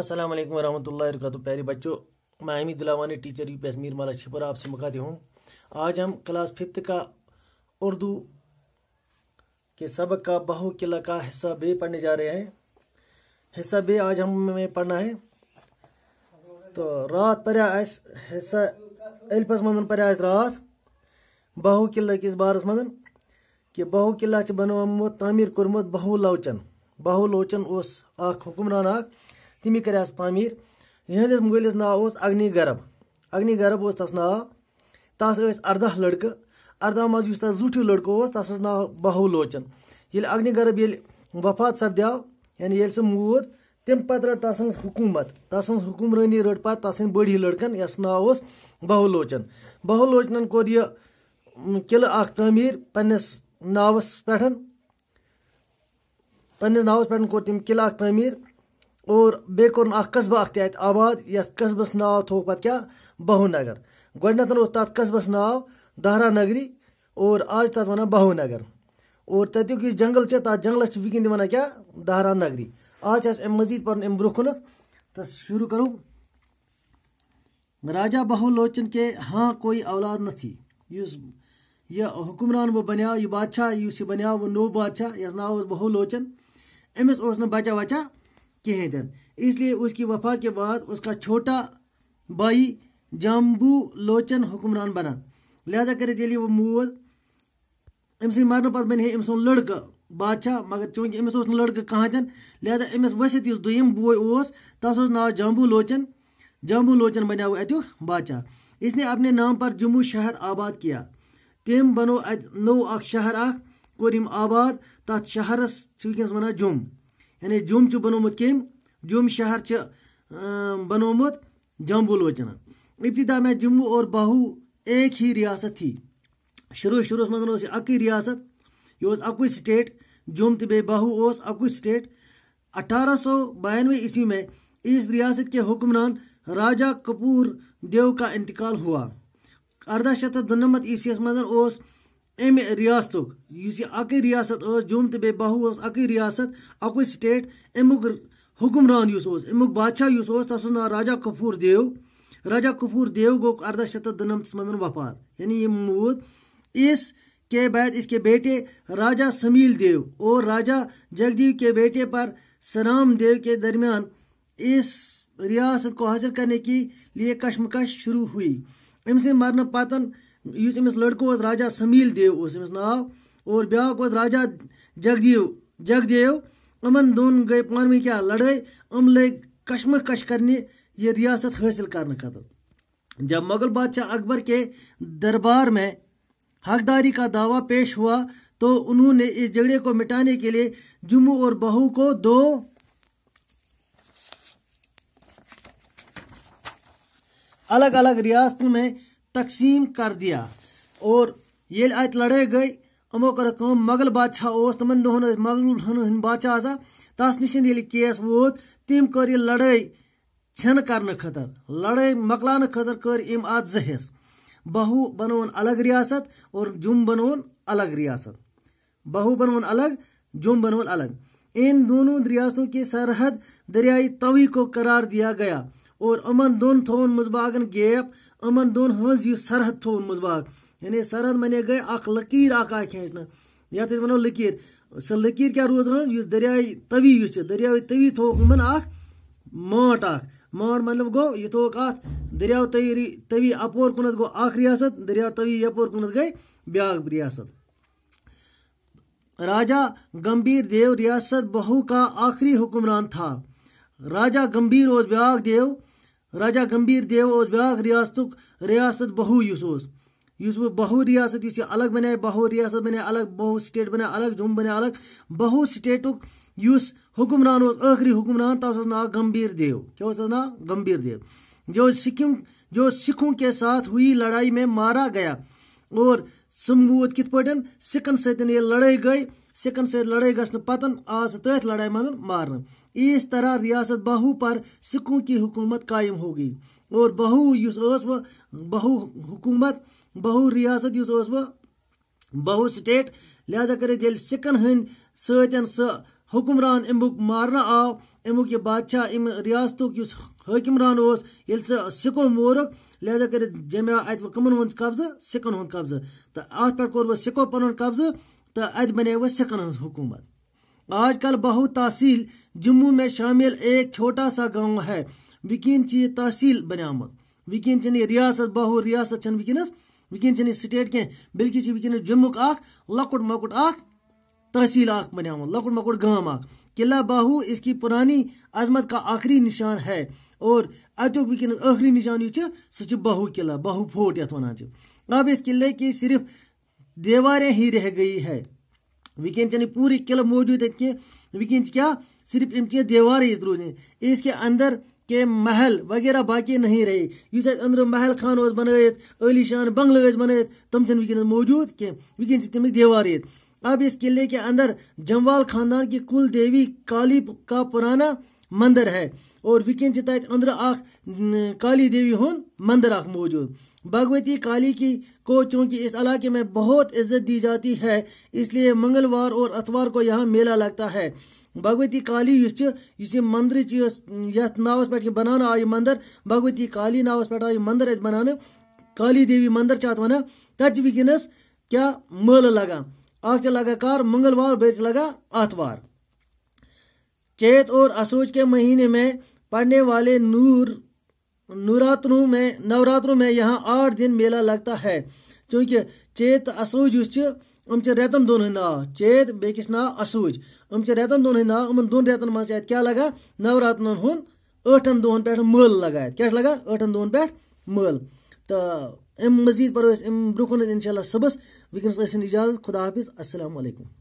असलम वरहमल वरक प्यारे बच्चों मैं आमिर दिलावानी टीचर यू पी एस मीर माला छिपर आपसे मुखाते हूँ आज हम क्लास फिफ्थ का उर्दू के सबक का बहु किला का हिस्सा बे पढ़ने जा रहे हैं हिस्सा बे आज हमें पढ़ना है तो रात पर्या हिस्सा एल्पस मजन पर्या रात बहु किला किस बारस मजन कि बहु किला बनो तामीर कर्मुत बहु लोचन बहु लोचन उस हुकुमरान हुक्मरान तमी कर तमीर यद मलस नाव अग्नि गर्ब अग्नि गर्ब उस तस नाव तस अर्दह लड़क अर्दह मज जूठ जूठू लड़को तस नाव बहू लोचन ये अग्नि गर्भ ये वफा सपद्या यानी ये सह मूद तम पे रट तस हुकूमत तस हुकुमरानी रट पे तस बड़ी लड़कन यस नाव बहू लोचन बहू लोचन कोर यह किल तमीर पन्नस नावस पे पन्नस नावस पे कोर तम किल तमीर اور بیٚیہِ کوٚرُن اَکھ قصبہٕ اَکھ تہِ اَتہِ آباد یَتھ قصبَس ناو تھوٚوُکھ پَتہٕ کیٛاہ بہو نگر گۄڈٕنٮ۪تھ اوس تَتھ قصبَس ناو دہرا نگری اور آز چھِ تَتھ وَنان بہو نگر اور تَتیُک یُس جنٛگل چھِ تَتھ جنٛگلَس چھِ وٕنۍکٮ۪ن تہِ وَنان کیٛاہ دہرا نگری آز چھِ اَسہِ اَمہِ مٔزیٖد پَرُن اَمہِ برٛونٛہہ کُنَتھ تہٕ شروٗع کَرو راجا بہو لوچن کے ہاں کوئی اولاد نہ تھی یُس یہِ حُکُمران وۄنۍ بَنیو یہِ بادشاہ یُس یہِ بَنیو وۄنۍ نوٚو بادشاہ یَس ناو اوس بہو لوچن أمِس اوس نہٕ بَچا وَچا कहदन इसलिए उसकी वफा के बाद उसका छोटा भाई जम्बू लोचन हुक्मरान बना लिहाजा कर वो मोल अम मरने पे बन अम सुन लड़क बादशाह मगर चूंकि उस लड़क कह लिहाजा अमिस वसित इस दुम बोय तस नाव जम्बू लोचन जम्बू लोचन बनो तो अतु बादशाह इसने अपने नाम पर जम्मू शहर आबाद किया तम बनो अत नव शहर आबाद तथ शहर वन जम्मू यानी جوٚم چھُ بَنومُت کٔمۍ جوٚم شہر چھِ بَنومُت جمبولوچن اِبتدا میں جموں اور باہوٗ ایک ہی رِیاست تھی شروٗع شروٗعَس منٛز ٲس یہِ اَکٕے رِیاست یہِ اوس اَکُے سٹیٹ جوٚم تہٕ بیٚیہِ باہوٗ اوس اَکُے سٹیٹ اَٹھارہ سو بانوے عیسوی میں اس ریاست کے حکمران راجا کپوٗر دیو کا اِنتقال ہوا اَرداہ شَتھ تہٕ دُنَمَتھ عیٖسویَس منٛز اوس अमे रियासत इस रियासत जम तो बे बहू अके रियासत अको स्टेट अमुक हुकुमरान अमुक बादशाह तस ना राजा कपूर देव राजा कपूर देव गो अरदा शत दुनमस मं वफात यानी ये मूद इसके बाद इसके बेटे राजा समील देव और राजा जगदीव के बेटे पर सराम देव के दरमियान इस रियासत को हासिल करने के लिए कशमकश शुरू हुई अम्स मरने पतन इस लड़को राजा समील देव उस नाव और ब्याह को राजा जगदेव जगदेव अमन दोन गए पानवे क्या लड़ाई अम लग कशमकश करने ये रियासत हासिल कर खतर जब मुगल बादशाह अकबर के दरबार में हकदारी का दावा पेश हुआ तो उन्होंने इस झगड़े को मिटाने के लिए जुम्मू और बहू को दो अलग अलग रियासतों में तकसीम कर दिया और ये अत लड़ाई गई अमो कर मगल बादशाह तम दोहन मगल बादशाह आसान तस नश केस वो तम कर यह लड़ाई छन कर खतर लड़ाई मकलान खतर कर अम बहु जह बनोन अलग रियासत और जुम बनोन अलग रियासत बहु बनोन अलग जुम बनोन अलग इन दोनों रियासतों की सरहद दरियाई तवी को करार दिया गया और अमन दोन थोन मजबागन गैप अमन दोन हज यह सरहद थोमुत बाग यानी सरहद मने गए अख लकीर अख आय खेचन यथ वो लकीर सह लकीर क्या रोज इस दरियाए तवी यह दरिया तवी थोक अख माट अख माट मतलब गो यह थोक अत दरियाव तवी तवी अपोर कुन गो अख रियासत दरिया तवी यपोर कुन गई ब्या रियासत राजा गंभीर देव रियासत बहू का आखिरी हुक्मरान था राजा गंभीर और ब्याग देव राजा गंभीर देव उस ब्याक रियासत रियासत बहु उस वो बहु रियासत इस अलग बने बहु रियासत बने अलग बहु स्टेट बने अलग जुम बने अलग बहु स्टेट उस हुकुमरान उस आखिरी हुक्मरान तस ना गंभीर देव क्या ना गंभीर देव जो सिखों जो सिखों के साथ हुई लड़ाई में मारा गया और समूद कित पे सिखन सत लड़ाई गई सिकन सत लड़ाई गन पतन आज तथ लड़ाई मन मारने इस तरह रियासत बहू पर सिखों की हुकूमत कायम होगी और बहू युस वह बहू हुकूमत बहू रियासत युस वह बहू स्टेट लिहाजा कर सिकन हंद स हुकुमरान अमुक मारना आव अमुक यह बादशाह अम रियासत हकमरान ये सिखो मोरक लिहाजा कर जमे अत कमन हूं कब्ज सिकन हूं कब्ज तो अत पे कौर वह सिको पन कब्ज तो अत बने वह सिकन हूकूमत हुकूमत आजकल बहु तहसील जम्मू में शामिल एक छोटा सा गांव है ची तहसील बनाम चन रियासत बहु रियासत विकिन चन स्टेट कह बल्कि विकिन जम्मू लकुट मकुट आख तहसील अख बनाम लकुट मकुट आख किला बहु इसकी पुरानी अजमत का आखिरी निशान है और अतुक विकिन आखिरी निशान यह सह बहु किला बहु फोर्ट ये वन अब इस किले की सिर्फ दीवारें ही रह गई है वन चन पूरी किल मौजूद कह वन क्या सिर्फ इम दीवार रोज इसके अंदर के महल वगैरह बाकी नहीं रहे इस अंदर महल खान बनित शान बंगल बन तम वन मौजूद कह वन तम दीवार अब इस किले के अंदर जमवाल खानदान की कुल देवी काली का पुराना मंदिर है और वुन तो अंदर आख काली देवी हुन मंदिर आख मौजूद भगवती काली की को चूंकि इस इलाके में बहुत इज्जत दी जाती है इसलिए मंगलवार और आतवार को यहाँ मेला लगता है भगवती काली इस मंदिर ये नावस पे बना आई मंदिर भगवती काली नावस पे आई मंदिर बनान काली देवी मंदिर अत वन तत वस क्या मल लगा अ लगा कार मंगलवार बे लगा आतवार चेत और असोज के महीने में पड़ने वाले नूर नवरात्रों में नवरात्रों में यहाँ आठ दिन मेला लगता है क्योंकि चेत असूज उस रेतन दोन हंद नाव चेत बेकिस ना असूज उम रेतन दोन हंद नाव उन दोन रेतन मे क्या लगा नवरात्र ऐठन दोन पे मल लगा क्या लगा ऐठन दोन पे मल तो अम मजीद पढ़ो अम ब्रोह इनशा सुबह वनक इजाजत खुदा हाफिज़ असल